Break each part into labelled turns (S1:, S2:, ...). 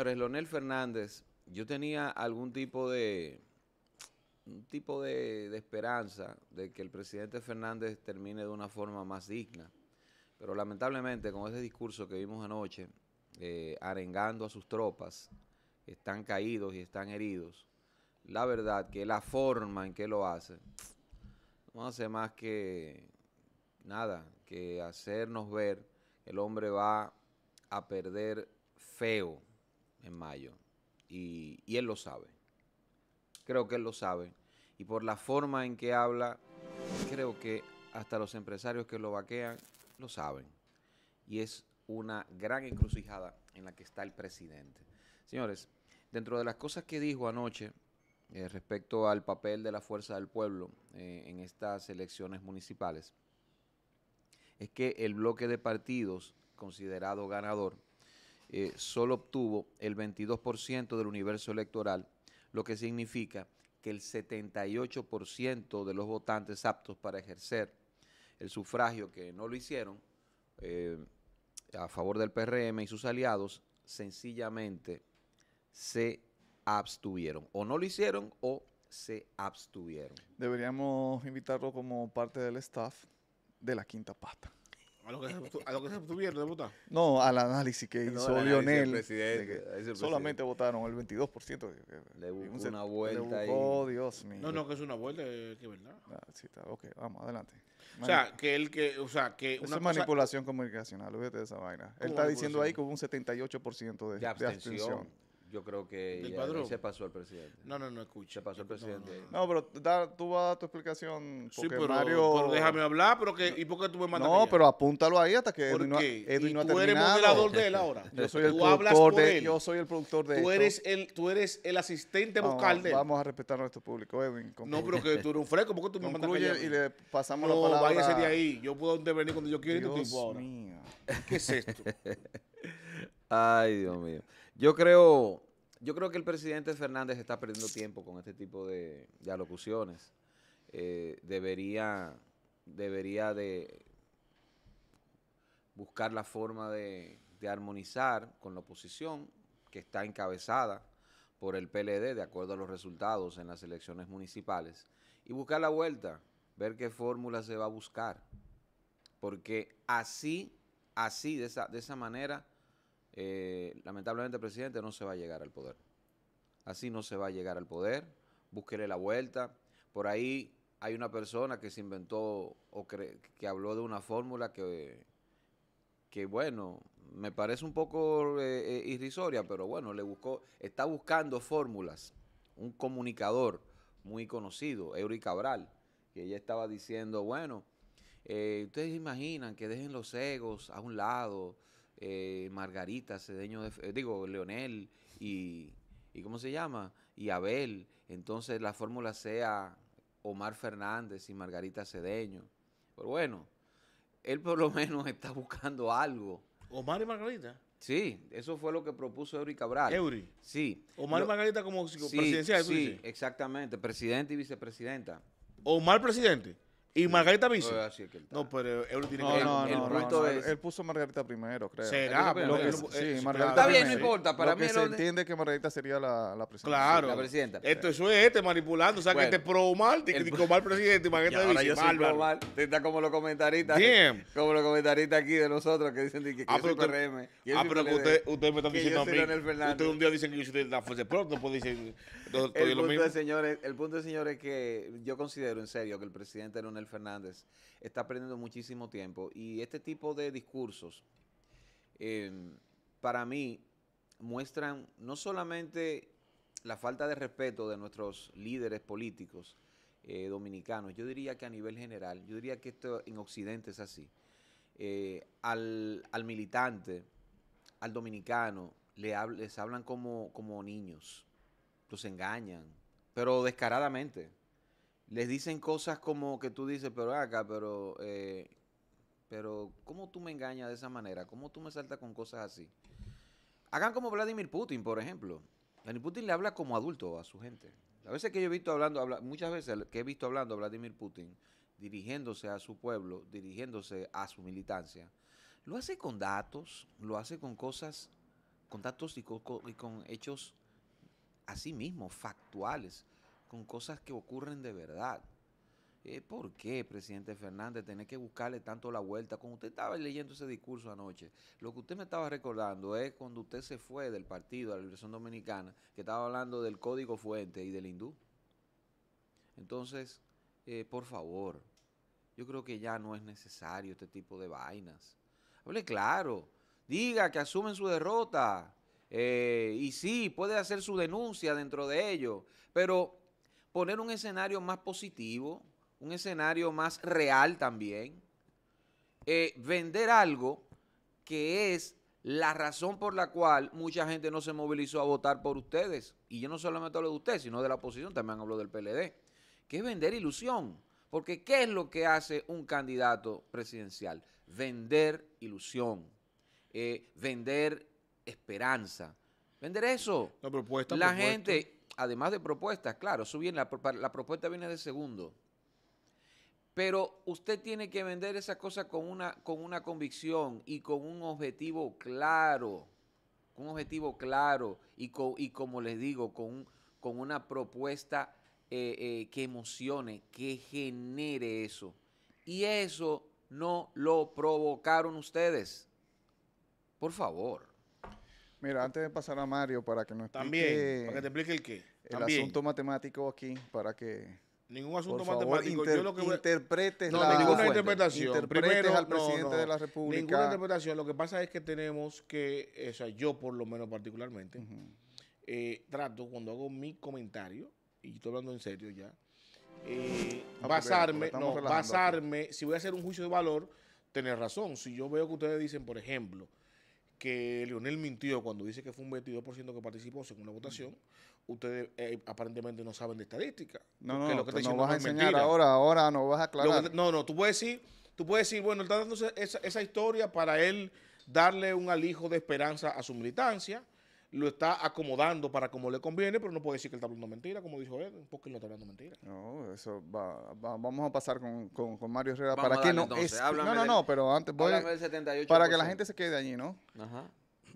S1: señores, Leonel Fernández, yo tenía algún tipo de un tipo de, esperanza de que el presidente Fernández termine de una forma más digna. Pero lamentablemente, con ese discurso que vimos anoche, eh, arengando a sus tropas, están caídos y están heridos, la verdad que la forma en que lo hace no hace más que nada, que hacernos ver el hombre va a perder feo en mayo. Y, él lo sabe. Creo que él lo sabe. Y por la forma en que habla, creo que hasta los empresarios que lo vaquean lo saben. Y es una gran encrucijada en la que está el presidente. Señores, dentro de las cosas que dijo anoche eh, respecto al papel de la fuerza del pueblo eh, en estas elecciones municipales, es que el bloque de partidos considerado ganador eh, solo obtuvo el 22% del universo electoral, lo que significa que el 78% de los votantes aptos para ejercer el sufragio que no lo hicieron eh, a favor del PRM y sus aliados, sencillamente se abstuvieron. O no lo hicieron o se abstuvieron.
S2: Deberíamos invitarlo como parte del staff de la quinta pata. A lo que se, a de votar. No, al análisis que hizo Lionel. solamente votaron el 22%. Le una vuelta. ahí. Dios mío. No, no,
S3: que es una vuelta, eh, que es verdad.
S2: Ah, ok, vamos, adelante. o sea,
S3: que él que, o sea, que una es manipulación
S2: comunicacional, olvídate de esa vaina. Él está diciendo ahí que hubo un 78% de, de abstención
S1: yo creo
S3: que se pasó el presidente. No, no, no, escucha. Se pasó el presidente.
S2: No, pero da, tú vas a dar tu explicación. sí, pero, Mario... déjame
S3: hablar, pero ¿y por qué tú me mandas? No,
S2: pero apúntalo ahí hasta que Edwin no, Edwin no ha terminado. tú eres moderador de él ahora. yo soy el tú productor de él. Yo soy el productor de tú eres
S3: esto. el Tú eres el asistente vocal de él.
S2: Vamos a respetar a nuestro público, Edwin. No, pero que tú eres un fresco, ¿por qué tú me mandas y le pasamos la palabra. No, váyase de ahí.
S3: Yo puedo intervenir cuando yo quiera y tú tipo ahora. ¿Qué es
S1: esto? Ay, Dios mío. Yo creo, yo creo que el presidente Fernández está perdiendo tiempo con este tipo de, alocuciones. Eh, debería, debería de buscar la forma de, de armonizar con la oposición que está encabezada por el PLD de acuerdo a los resultados en las elecciones municipales y buscar la vuelta, ver qué fórmula se va a buscar. Porque así, así, de esa, de esa manera, eh, lamentablemente el presidente no se va a llegar al poder. Así no se va a llegar al poder. Búsquele la vuelta. Por ahí hay una persona que se inventó o que habló de una fórmula que, que, bueno, me parece un poco eh, eh, irrisoria, pero bueno, le buscó, está buscando fórmulas. Un comunicador muy conocido, Eury Cabral, que ella estaba diciendo, bueno, ustedes imaginan que dejen los egos a un lado, eh, Margarita, Cedeño, de, eh, digo, Leonel y, y, ¿cómo se llama? Y Abel. Entonces la fórmula sea Omar Fernández y Margarita Cedeño. Pero bueno, él por lo menos está buscando algo.
S3: Omar y Margarita.
S1: Sí, eso fue lo que propuso Eury Cabral. Eury. Sí. Omar y Margarita
S3: como
S2: sí, presidencial. Sí,
S1: exactamente, presidente y vicepresidenta. Omar presidente.
S2: Y Margarita Vinci.
S3: No, pero él tiene que el punto es. Él
S2: puso Margarita primero, creo. Será, sí, Margarita. Está bien, no importa. Para mí se entiende que Margarita sería la, la
S3: presidenta. Claro. La presidenta. Esto eso es este manipulando, o sea, que este pro mal, dijo mal presidente y Margarita Vici, Yo soy
S1: Está como los comentaristas. Bien.
S3: Como los comentaristas aquí de nosotros que dicen que PRM.
S1: Ah, pero usted ah, usted me está diciendo a mí. Usted un día dicen que yo soy de la fuerza pronto, pues
S3: decir el punto de
S1: señores, el punto de señores que yo considero en serio que el presidente era Fernández está perdiendo muchísimo tiempo. Y este tipo de discursos, em, para mí, muestran no solamente la falta de respeto de nuestros líderes políticos eh, dominicanos, yo diría que a nivel general, yo diría que esto en Occidente es así. Eh, al, militante, al dominicano, le les hablan como, como niños, los engañan, pero descaradamente les dicen cosas como que tú dices, pero acá, pero, eh, pero, ¿cómo tú me engañas de esa manera? ¿Cómo tú me saltas con cosas así? Hagan como Vladimir Putin, por ejemplo. Vladimir Putin le habla como adulto a su gente. A veces que yo he visto hablando, muchas veces que he visto hablando Vladimir Putin, dirigiéndose a su pueblo, dirigiéndose a su militancia, lo hace con datos, lo hace con cosas, con datos y con, y con hechos a sí mismo, factuales con cosas que ocurren de verdad. Eh, ¿Por qué, presidente Fernández, tener que buscarle tanto la vuelta? Cuando usted estaba leyendo ese discurso anoche, lo que usted me estaba recordando es cuando usted se fue del partido a la Liberación Dominicana, que estaba hablando del código fuente y del hindú. Entonces, eh, por favor, yo creo que ya no es necesario este tipo de vainas. Hable claro, diga que asumen su derrota. Eh, y sí, puede hacer su denuncia dentro de ellos. pero poner un escenario más positivo, un escenario más real también, eh, vender algo que es la razón por la cual mucha gente no se movilizó a votar por ustedes, y yo no solamente hablo de ustedes, sino de la oposición, también hablo del PLD, que es vender ilusión. Porque ¿qué es lo que hace un candidato presidencial? Vender ilusión, eh, vender esperanza, vender eso. La propuesta. La gente, además de propuestas, claro, la, propuesta viene de segundo. Pero usted tiene que vender esa cosa con una, con una convicción y con un objetivo claro, con un objetivo claro y, y como les digo, con, con una propuesta eh, eh, que emocione, que genere eso. Y eso no lo provocaron ustedes.
S2: Por favor. Mira, antes de pasar a Mario, para que nos explique... También, para que te explique el qué. El asunto matemático aquí, para que... Ningún asunto matemático. yo no, ninguna interpretación. Interpretes al presidente de la República. Ninguna
S3: interpretación. Lo que pasa es que tenemos que, eh, o sea, yo por lo menos particularmente, eh, trato cuando hago mi comentario, y estoy hablando en serio ya, eh, ah, basarme, no, basarme, si voy a hacer un juicio de valor, tener razón. Si yo veo que ustedes dicen, por ejemplo, que Leonel mintió cuando dice que fue un 22% que participó según la votación, mm. ustedes eh, aparentemente no saben de estadística. No, no, lo que no vas a enseñar ahora,
S2: ahora no vas a aclarar.
S3: no, no, tú puedes decir, tú puedes decir, bueno, está dándose esa, esa historia para él darle un alijo de esperanza a su militancia, lo está acomodando para como le conviene, pero no
S2: puede decir que él está hablando mentira, como dijo él, porque él no está hablando mentira. No, eso va, vamos a pasar con, Mario Herrera para que no No, no, no, pero antes voy para que la gente se quede allí, ¿no? Ajá.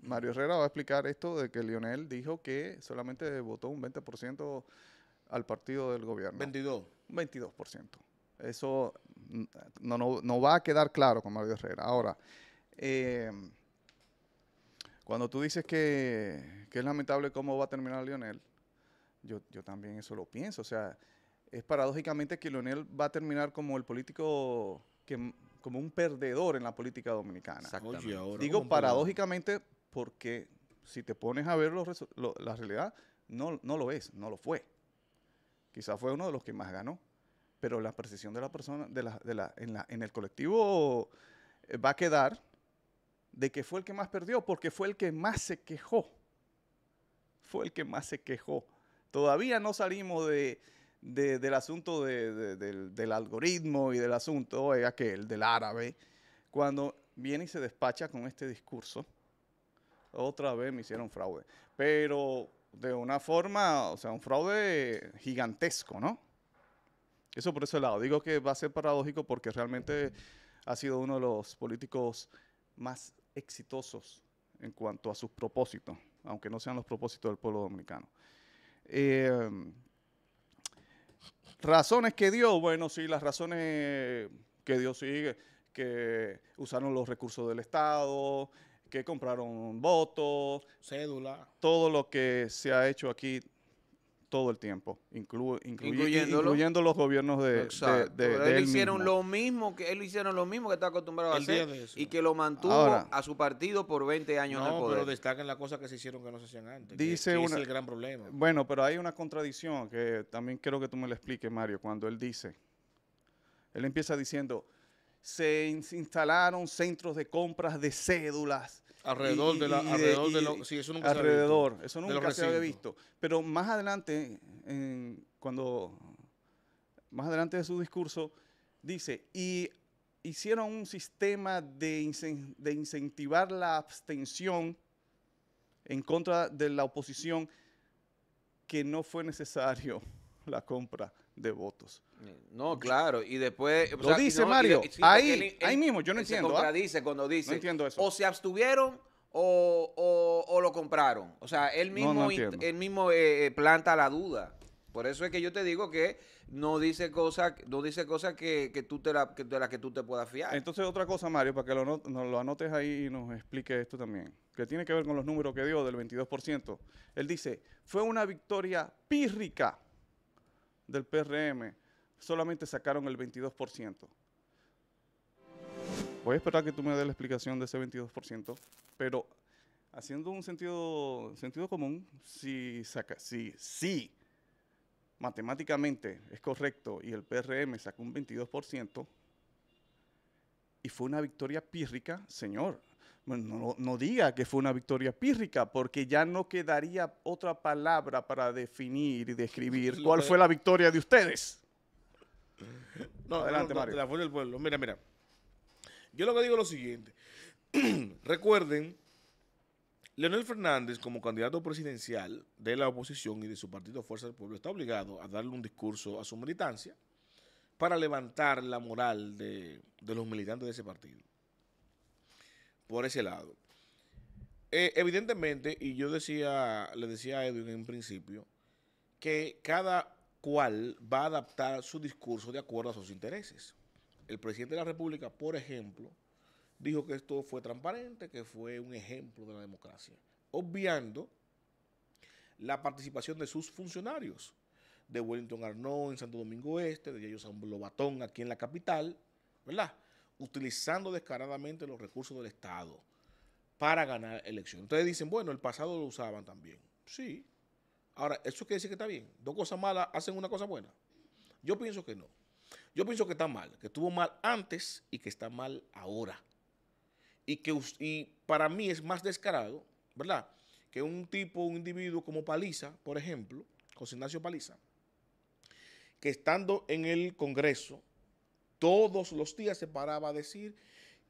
S2: Mario Herrera va a explicar esto de que Lionel dijo que solamente votó un 20% al partido del gobierno. 22. Un 22%. Eso no, no, no, va a quedar claro con Mario Herrera. Ahora, eh, cuando tú dices que, es lamentable cómo va a terminar Lionel, yo, también eso lo pienso. O sea, es paradójicamente que Lionel va a terminar como el político que como un perdedor en la política dominicana. Digo paradójicamente porque si te pones a ver la realidad, no, no lo es, no lo fue. Quizás fue uno de los que más ganó, pero la percepción de la persona de la, de la, en, la, en el colectivo eh, va a quedar de que fue el que más perdió, porque fue el que más se quejó. Fue el que más se quejó. Todavía no salimos de, del asunto del, algoritmo y del asunto que eh, aquel, del árabe, cuando viene y se despacha con este discurso. Otra vez me hicieron fraude, pero de una forma, o sea, un fraude gigantesco, ¿no? Eso por ese lado. Digo que va a ser paradójico porque realmente ha sido uno de los políticos más exitosos en cuanto a sus propósitos, aunque no sean los propósitos del pueblo dominicano. Eh, razones que dio, bueno, sí, las razones que dio sigue, que usaron los recursos del Estado, que compraron votos, cédula, todo lo que se ha hecho aquí todo el tiempo, incluyendo los gobiernos de, de, él, hicieron
S1: lo mismo que él hicieron lo mismo que está acostumbrado a hacer y que lo mantuvo a su partido
S3: por 20 años en el poder. pero destacan las cosas que se hicieron que no se hacían antes. Dice que, es el gran problema.
S2: Bueno, pero hay una contradicción que también quiero que tú me la expliques, Mario, cuando él dice, él empieza diciendo, se instalaron centros de compras de cédulas Alrededor de la, alrededor de lo, se había eso nunca visto. Pero más adelante, cuando más adelante de su discurso, dice, y hicieron un sistema de incentivar la abstención en contra de la oposición que no fue necesario la compra de votos.
S1: No, claro, y después... Lo dice Mario, ahí, mismo, yo no entiendo. ¿ah? cuando dice... No entiendo eso. O se abstuvieron o, lo compraron. O sea, él mismo, mismo eh, eh, planta la duda. Por eso es que yo te digo que no dice cosas no dice cosas que, tú te la, de las que tú te puedas fiar.
S2: Entonces, otra cosa, Mario, para que lo, lo anotes ahí y nos explique esto también, que tiene que ver con los números que dio del 22%. Él dice, fue una victoria pírrica del PRM, solamente sacaron el 22%. Voy a esperar que tú me des la explicación de ese 22%, pero haciendo un sentido, sentido común, si, saca, si, si matemáticamente es correcto y el PRM sacó un 22%, y fue una victoria pírrica, señor, no, no diga que fue una victoria pírrica, porque ya no quedaría otra palabra para definir y describir cuál fue la victoria de ustedes. No, Adelante,
S3: La fuerza del pueblo. Mira, mira. Yo lo que digo es lo siguiente. Recuerden, Leonel Fernández, como candidato presidencial de la oposición y de su partido Fuerza del Pueblo, está obligado a darle un discurso a su militancia para levantar la moral de los militantes de ese partido por ese lado. Eh, evidentemente, y yo decía, le decía a Edwin en principio, que cada cual va a adaptar su discurso de acuerdo a sus intereses. El presidente de la República, por ejemplo, dijo que esto fue transparente, que fue un ejemplo de la democracia, obviando la participación de sus funcionarios, de Wellington Arnaud en Santo Domingo Este, de a San Lobatón aquí en la capital, ¿verdad? utilizando descaradamente los recursos del Estado para ganar elecciones. Ustedes dicen, bueno, el pasado lo usaban también. Sí. Ahora, ¿eso quiere decir que está bien? ¿Dos cosas malas hacen una cosa buena? Yo pienso que no. Yo pienso que está mal, que estuvo mal antes y que está mal ahora. Y que y para mí es más descarado, ¿verdad? Que un tipo, un individuo como Paliza, por ejemplo, José Ignacio Paliza, que estando en el Congreso todos los días se paraba a decir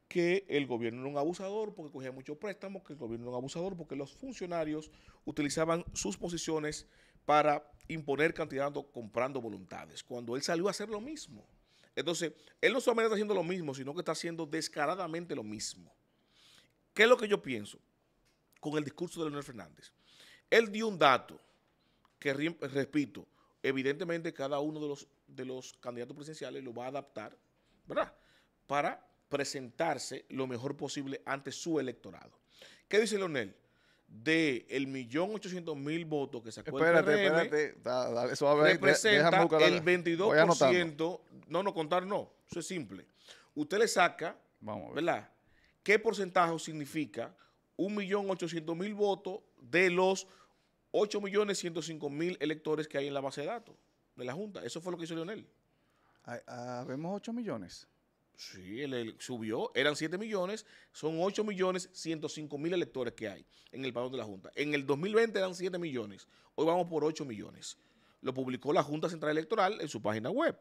S3: que el gobierno era un abusador porque cogía muchos préstamos, que el gobierno era un abusador porque los funcionarios utilizaban sus posiciones para imponer cantidad comprando voluntades, cuando él salió a hacer lo mismo. Entonces, él no solamente está haciendo lo mismo, sino que está haciendo descaradamente lo mismo. ¿Qué es lo que yo pienso con el discurso de Leonel Fernández? Él dio un dato que, repito, evidentemente cada uno de los, de los candidatos presidenciales lo va a adaptar ¿verdad? Para presentarse lo mejor posible ante su electorado. ¿Qué dice Leonel? de el millón ochocientos mil votos que sacó espérate, el PRM,
S2: espérate, da, representa el 22%,
S3: no, no, contar no, eso es simple. Usted le saca, Vamos ¿verdad? ¿Qué porcentaje significa un millón ochocientos mil votos de los ocho millones ciento cinco mil electores que hay en la base de datos de la Junta? Eso fue lo que hizo Leonel.
S2: Ah, vemos 8
S3: millones. Sí, subió, eran 7 millones, son 8 millones 105 mil electores que hay en el padrón de la Junta. En el 2020 eran 7 millones, hoy vamos por 8 millones. Lo publicó la Junta Central Electoral en su página web,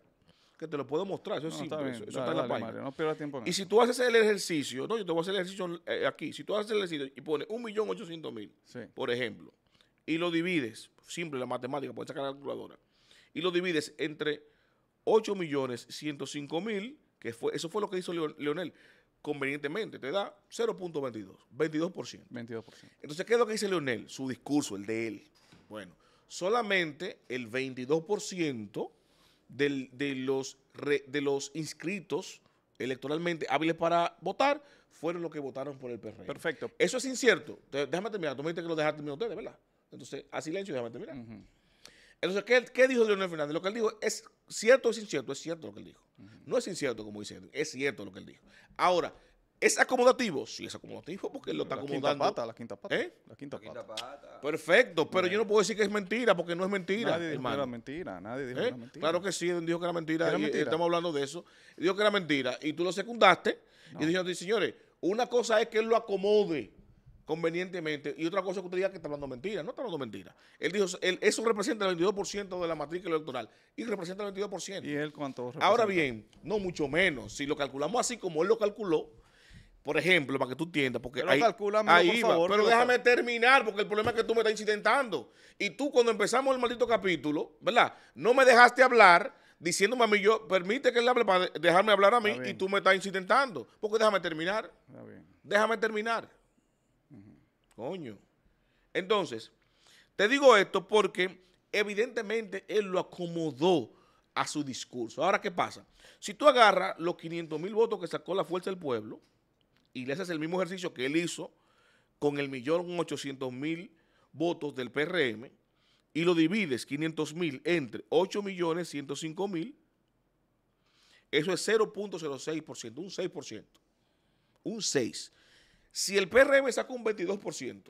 S3: que te lo puedo mostrar, eso es simple, está eso, está en la página. y si tú haces el ejercicio, no, yo te voy a hacer el ejercicio eh, aquí, si tú haces el ejercicio y pones 1.800.000, mil, por ejemplo, y lo divides, simple la matemática, puedes sacar la calculadora, y lo divides entre 8 millones 105 mil, que fue, eso fue lo que hizo Leonel. Convenientemente, te da 0.22, 22%. 22%. Entonces, ¿qué es lo que dice Leonel? Su discurso, el de él. Bueno, solamente el 22% del, de, los de los inscritos electoralmente hábiles para votar fueron los que votaron por el PRM. Perfecto. Eso es incierto. Déjame terminar. Tú me dijiste que lo dejaste terminar ustedes, ¿verdad? Entonces, a silencio, déjame terminar. Entonces, ¿qué, dijo Leonel Fernández? Lo que él dijo es cierto o es incierto, es cierto lo que él dijo. No es incierto como dice, él. es cierto lo que él dijo. Ahora, ¿es acomodativo? Sí, es acomodativo porque él lo está acomodando. Quinta pata, la
S2: quinta pata, ¿Eh? la quinta pata.
S3: Perfecto, pero yo no puedo decir que es mentira porque no es mentira. Nadie dijo que era mentira, nadie dijo que ¿Eh? era mentira. Claro que sí, dijo que era mentira, y, eh, estamos hablando de eso. Dijo que era mentira y tú lo secundaste y dijiste, señores, una cosa es que él lo acomode convenientemente. Y otra cosa que usted diga que está hablando mentira, no está hablando mentira. Él dijo, eso representa el 22% de la matrícula electoral y representa el 22%.
S2: ¿Y él cuánto
S3: Ahora bien, no mucho menos. Si lo calculamos así como él lo calculó, por ejemplo, para que tú entiendas, porque ahí, pero déjame terminar, porque el problema es que tú me estás incidentando. Y tú cuando empezamos el maldito capítulo, ¿verdad? No me dejaste hablar diciéndome a mí, yo, permite que él hable para dejarme hablar a mí y tú me estás incidentando, porque déjame terminar. Déjame terminar. Coño. Entonces, te digo esto porque evidentemente él lo acomodó a su discurso. Ahora, ¿qué pasa? Si tú agarras los 500 mil votos que sacó la Fuerza del Pueblo y le haces el mismo ejercicio que él hizo con el millón 800 mil votos del PRM y lo divides 500 mil entre 8 millones 105 mil, eso es 0.06%, un 6%. Un 6%. Si el PRM sacó un 22%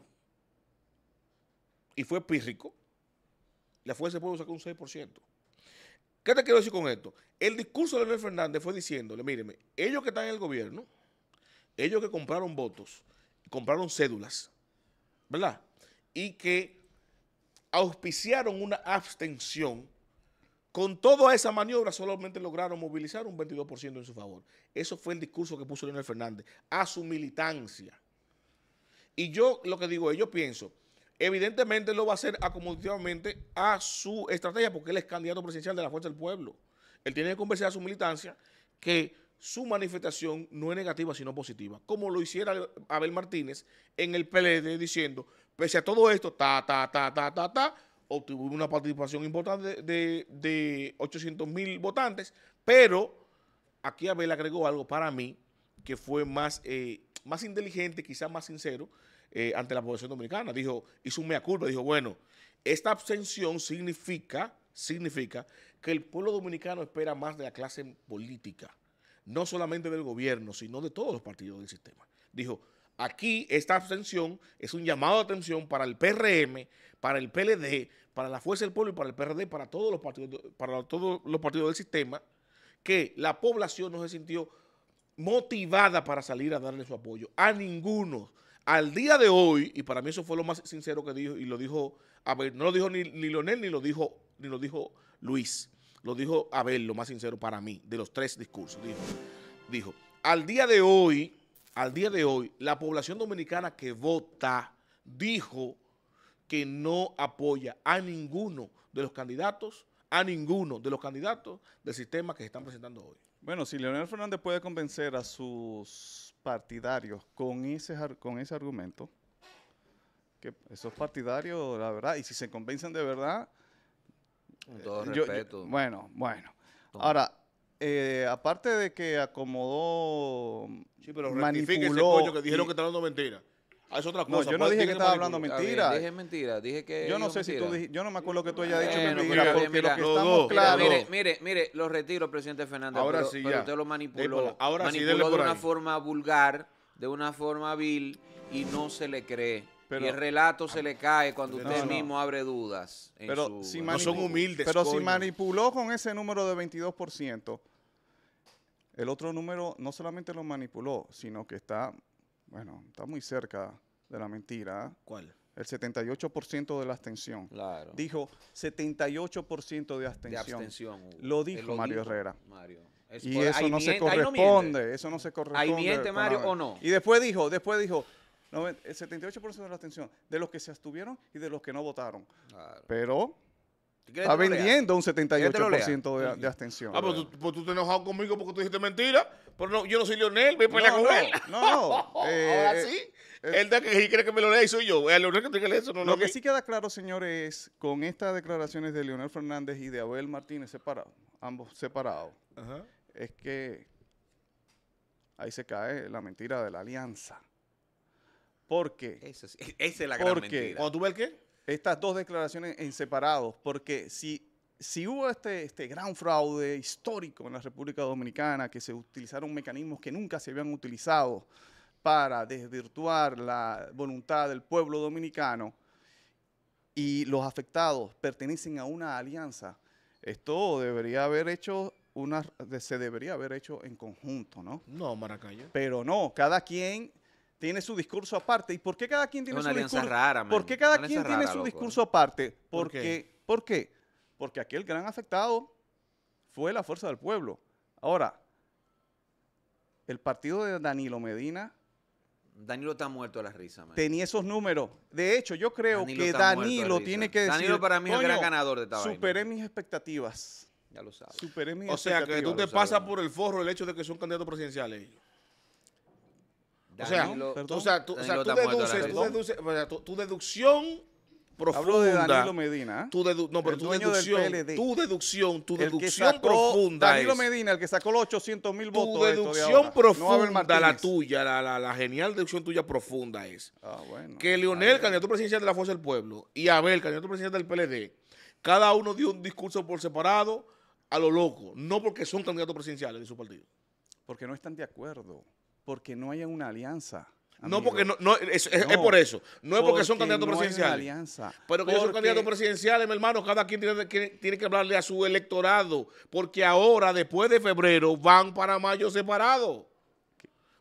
S3: y fue pírrico, la Fuerza del Pueblo sacó un 6%. ¿Qué te quiero decir con esto? El discurso de Leonel Fernández fue diciéndole, míreme, ellos que están en el gobierno, ellos que compraron votos, compraron cédulas, ¿verdad? Y que auspiciaron una abstención con toda esa maniobra solamente lograron movilizar un 22% en su favor. Eso fue el discurso que puso Leonel Fernández a su militancia. Y yo lo que digo, yo pienso, evidentemente lo va a hacer acomodativamente a su estrategia porque él es candidato presidencial de la Fuerza del Pueblo. Él tiene que convencer a su militancia que su manifestación no es negativa, sino positiva. Como lo hiciera Abel Martínez en el PLD diciendo, pese a todo esto, ta, ta, ta, ta, ta, ta, obtuvo una participación importante de, 800 mil votantes, pero aquí Abel agregó algo para mí que fue más, eh, más inteligente, quizás más sincero eh, ante la población dominicana. Dijo, hizo un mea culpa, dijo, bueno, esta abstención significa, significa que el pueblo dominicano espera más de la clase política, no solamente del gobierno, sino de todos los partidos del sistema. Dijo, Aquí esta abstención es un llamado de atención para el PRM, para el PLD, para la Fuerza del Pueblo y para el PRD, para todos los partidos, para todos los partidos del sistema, que la población no se sintió motivada para salir a darle su apoyo. A ninguno. Al día de hoy, y para mí eso fue lo más sincero que dijo, y lo dijo, a no lo dijo ni, Leonel ni lo dijo, ni lo dijo Luis. Lo dijo Abel, lo más sincero para mí, de los tres discursos. Dijo, dijo al día de hoy al día de hoy, la población dominicana que vota dijo que no apoya a ninguno de los candidatos, a ninguno de los candidatos del sistema que se están presentando hoy. Bueno,
S2: si Leonel Fernández puede convencer a sus partidarios con ese, con ese argumento, que esos partidarios, la verdad, y si se convencen de verdad... Con todo eh, respeto. bueno, bueno. Ahora, eh, aparte de que acomodó, sí, pero rectifique Ese coño que dijeron que está
S3: hablando mentira.
S2: es otra cosa. yo no dije que, estaba hablando mentira. dije
S1: mentira, dije que Yo no sé si tú dijiste, yo no me acuerdo que tú hayas dicho mentira, mira, porque mira, lo estamos Mire, mire, mire, lo retiro, presidente Fernández. Ahora pero, sí, pero usted lo manipuló. Ahora manipuló sí, de una forma vulgar, de una forma vil, y no se le cree. y el relato se le cae cuando usted mismo abre dudas. pero no son humildes. Pero si
S2: manipuló con ese número de 22%, el otro número no solamente lo manipuló, sino que está, bueno, está muy cerca de la mentira. ¿ah? ¿Cuál? El 78% de la abstención. Claro. Dijo 78% de abstención. De abstención. Uh, lo dijo Mario Herrera. Mario. y eso no se corresponde. eso no se corresponde. ¿Ahí miente Mario o no? Y después dijo, después dijo, el 78% de la abstención, de los que se abstuvieron y de los que no votaron. Claro. Pero
S3: Está vendiendo un 78% de,
S2: abstención. Ah, pero pues tú, pues tú te enojado conmigo porque tú dijiste
S3: mentira. Pero no, yo no soy Leonel, ve para la con él. No, no. Eh, Ahora sí. Eh, él que cree que me lo lea y soy yo. A Leonel que tiene que eso. No, lo, que sí
S2: queda claro, señores, es con estas declaraciones de Leonel Fernández y de Abel Martínez separados, ambos separados, es que ahí se cae la mentira de la alianza. ¿Por qué? esa
S1: es la gran mentira. ¿O
S2: tú ves qué? estas dos declaraciones en separado, porque si, si hubo este, este gran fraude histórico en la República Dominicana, que se utilizaron mecanismos que nunca se habían utilizado para desvirtuar la voluntad del pueblo dominicano, y los afectados pertenecen a una alianza, esto debería haber hecho una, se debería haber hecho en conjunto, ¿no? No, Maracayo. Pero no, cada quien tiene su discurso aparte. ¿Y por qué cada quien tiene su discurso? Rara, ¿Por qué cada quien tiene su discurso ¿eh? aparte? Porque, ¿Por, qué? Porque aquel gran afectado fue la fuerza del pueblo. Ahora, el partido de Danilo Medina. Danilo está muerto a la risa, Tenía esos números. De hecho, yo creo que Danilo tiene que decir. Danilo para mí es el gran ganador de esta Superé mis expectativas. Ya lo sabes. Superé mis o expectativas. O sea, que tú te pasas por el forro el hecho de que
S3: son candidatos presidenciales ellos o sea, tú, o deduces,
S2: tu, deducción profunda. Hablo de Danilo Medina.
S3: Tu no, pero tu deducción, tu deducción,
S2: tu deducción profunda. Danilo Medina, el que sacó los 800 mil votos. Tu deducción profunda, la
S3: tuya, la, la, la, genial deducción tuya profunda es ah, que Leonel, candidato presidencial de la Fuerza del Pueblo, y Abel, candidato presidencial del PLD, cada uno dio un discurso por separado a lo loco, no porque son candidatos presidenciales de su partido.
S2: Porque no están de acuerdo porque no hay una alianza. No, porque no, es, por eso. No es porque, son candidatos no presidenciales. Pero que son candidatos
S3: presidenciales,
S2: mi hermano, cada quien tiene
S3: que, tiene que hablarle a su electorado. Porque ahora, después de febrero, van para mayo separados.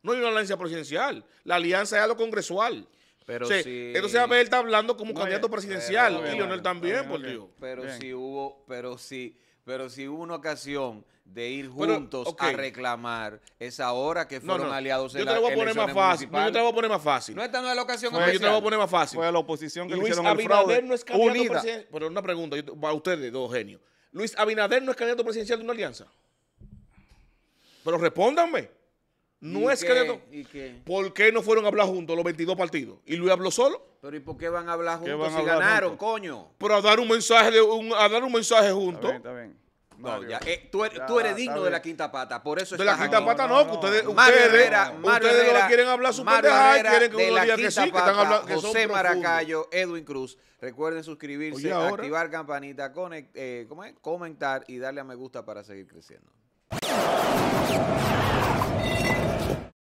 S3: No hay una alianza presidencial. La alianza es algo lo congresual. Pero si... Entonces Abel está hablando como candidato eh, presidencial. y Leonel también, por Dios. Pero si
S1: hubo, pero si, pero si hubo una ocasión de ir juntos a reclamar
S3: esa hora que fueron aliados en la Yo te lo voy a poner más fácil. yo te lo voy a poner más fácil.
S2: No es tan la ocasión no, Yo te lo voy a poner más fácil. Fue la oposición que Luis Abinader no es candidato presidencial.
S3: Pero una pregunta para ustedes dos genios. Luis Abinader no es candidato presidencial de una alianza. Pero respóndanme. No es candidato. ¿Por qué no fueron a hablar juntos los 22 partidos? ¿Y Luis habló solo?
S1: Pero ¿y por qué van a hablar juntos si ganaron, coño?
S3: Pero a dar un mensaje, de, un, a dar un mensaje juntos. está bien.
S1: No, eh, ya. tú, eres, eres digno de la quinta pata, por eso De la quinta pata
S3: no, ustedes, ustedes, ustedes quieren hablar su pendeja quieren que pata, José Maracayo,
S1: Edwin Cruz. Recuerden suscribirse, activar campanita, eh, comentar y darle a me gusta para seguir creciendo.